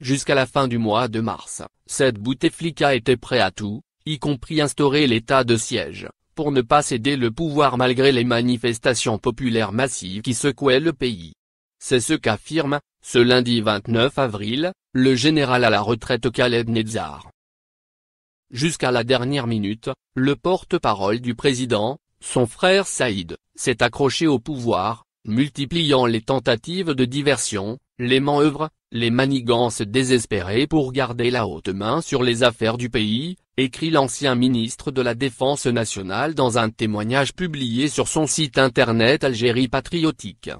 Jusqu'à la fin du mois de mars, cette Bouteflika était prêt à tout, y compris instaurer l'état de siège, pour ne pas céder le pouvoir malgré les manifestations populaires massives qui secouaient le pays. C'est ce qu'affirme, ce lundi 29 avril, le général à la retraite Khaled Nezar. Jusqu'à la dernière minute, le porte-parole du président, son frère Saïd, s'est accroché au pouvoir, multipliant les tentatives de diversion, les manœuvres, les manigances désespérées pour garder la haute main sur les affaires du pays, écrit l'ancien ministre de la Défense nationale dans un témoignage publié sur son site internet Algérie patriotique.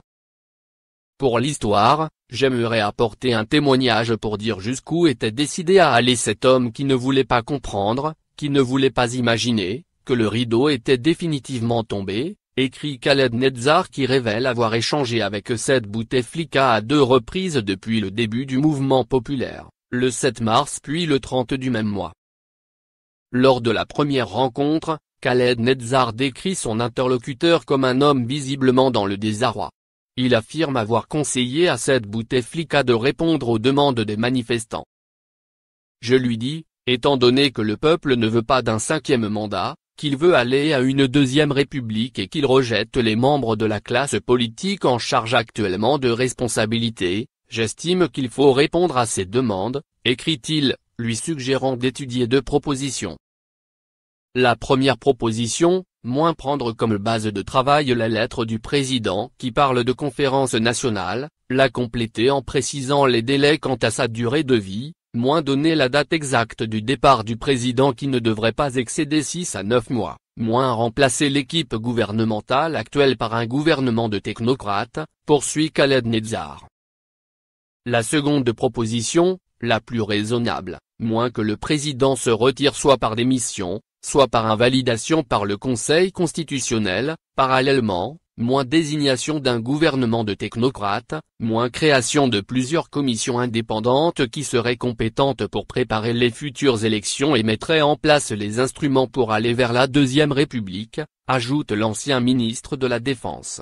Pour l'histoire, j'aimerais apporter un témoignage pour dire jusqu'où était décidé à aller cet homme qui ne voulait pas comprendre, qui ne voulait pas imaginer, que le rideau était définitivement tombé, écrit Khaled Netzar qui révèle avoir échangé avec Seth Bouteflika à deux reprises depuis le début du mouvement populaire, le 7 mars puis le 30 du même mois. Lors de la première rencontre, Khaled Netzar décrit son interlocuteur comme un homme visiblement dans le désarroi. Il affirme avoir conseillé à Said Bouteflika de répondre aux demandes des manifestants. Je lui dis, étant donné que le peuple ne veut pas d'un cinquième mandat, qu'il veut aller à une deuxième république et qu'il rejette les membres de la classe politique en charge actuellement de responsabilité, j'estime qu'il faut répondre à ces demandes, écrit-il, lui suggérant d'étudier deux propositions. La première proposition, moins prendre comme base de travail la lettre du président qui parle de conférence nationale, la compléter en précisant les délais quant à sa durée de vie, moins donner la date exacte du départ du président qui ne devrait pas excéder 6 à 9 mois, moins remplacer l'équipe gouvernementale actuelle par un gouvernement de technocrates, poursuit Khaled Nezar. La seconde proposition, la plus raisonnable, moins que le président se retire soit par démission, soit par invalidation par le Conseil constitutionnel, parallèlement, moins désignation d'un gouvernement de technocrates, moins création de plusieurs commissions indépendantes qui seraient compétentes pour préparer les futures élections et mettraient en place les instruments pour aller vers la Deuxième République, ajoute l'ancien ministre de la Défense.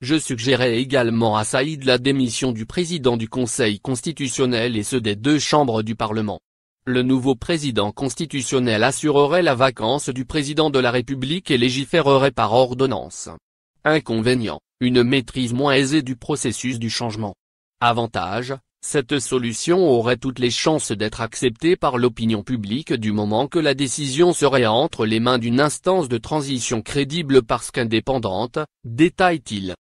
Je suggérais également à Saïd la démission du président du Conseil constitutionnel et ceux des deux chambres du Parlement. Le nouveau président constitutionnel assurerait la vacance du président de la République et légiférerait par ordonnance. Inconvénient, une maîtrise moins aisée du processus du changement. Avantage, cette solution aurait toutes les chances d'être acceptée par l'opinion publique du moment que la décision serait entre les mains d'une instance de transition crédible parce qu'indépendante, détaille-t-il.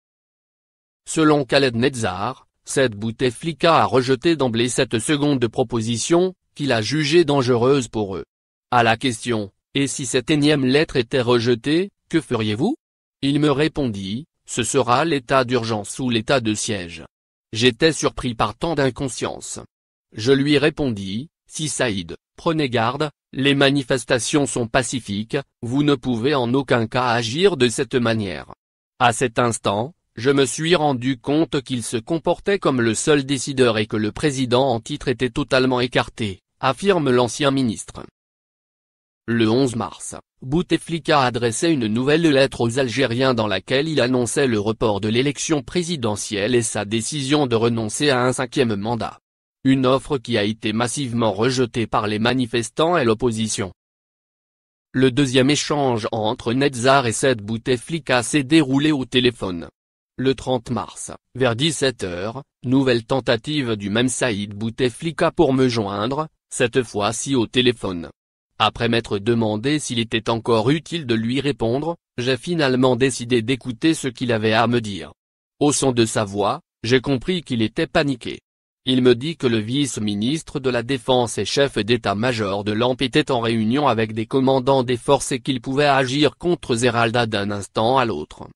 Selon Khaled Netzar, cette Bouteflika a rejeté d'emblée cette seconde proposition, qu'il a jugé dangereuse pour eux. À la question, et si cette énième lettre était rejetée, que feriez-vous Il me répondit, ce sera l'état d'urgence ou l'état de siège. J'étais surpris par tant d'inconscience. Je lui répondis, si Saïd, prenez garde, les manifestations sont pacifiques, vous ne pouvez en aucun cas agir de cette manière. À cet instant, je me suis rendu compte qu'il se comportait comme le seul décideur et que le président en titre était totalement écarté affirme l'ancien ministre. Le 11 mars, Bouteflika adressait une nouvelle lettre aux Algériens dans laquelle il annonçait le report de l'élection présidentielle et sa décision de renoncer à un cinquième mandat. Une offre qui a été massivement rejetée par les manifestants et l'opposition. Le deuxième échange entre Netzar et Said Bouteflika s'est déroulé au téléphone. Le 30 mars, vers 17h, nouvelle tentative du même Saïd Bouteflika pour me joindre, cette fois-ci au téléphone. Après m'être demandé s'il était encore utile de lui répondre, j'ai finalement décidé d'écouter ce qu'il avait à me dire. Au son de sa voix, j'ai compris qu'il était paniqué. Il me dit que le vice-ministre de la Défense et chef d'état-major de l'AMP était en réunion avec des commandants des forces et qu'il pouvait agir contre Zeralda d'un instant à l'autre.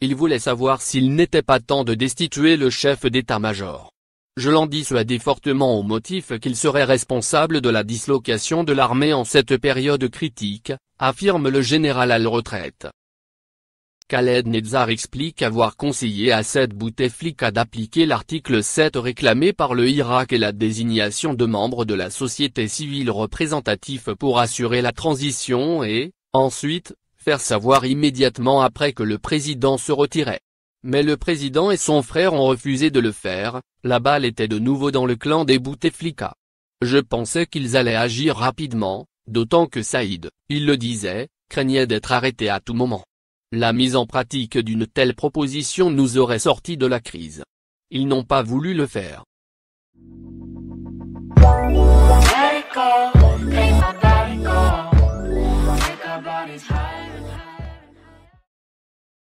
Il voulait savoir s'il n'était pas temps de destituer le chef d'état-major je l'en dissuadais fortement au motif qu'il serait responsable de la dislocation de l'armée en cette période critique, affirme le général à la retraite. Khaled Nezar explique avoir conseillé à cette Bouteflika d'appliquer l'article 7 réclamé par le Irak et la désignation de membres de la société civile représentative pour assurer la transition et, ensuite, faire savoir immédiatement après que le président se retirait. Mais le président et son frère ont refusé de le faire, la balle était de nouveau dans le clan des Bouteflika. Je pensais qu'ils allaient agir rapidement, d'autant que Saïd, il le disait, craignait d'être arrêté à tout moment. La mise en pratique d'une telle proposition nous aurait sorti de la crise. Ils n'ont pas voulu le faire.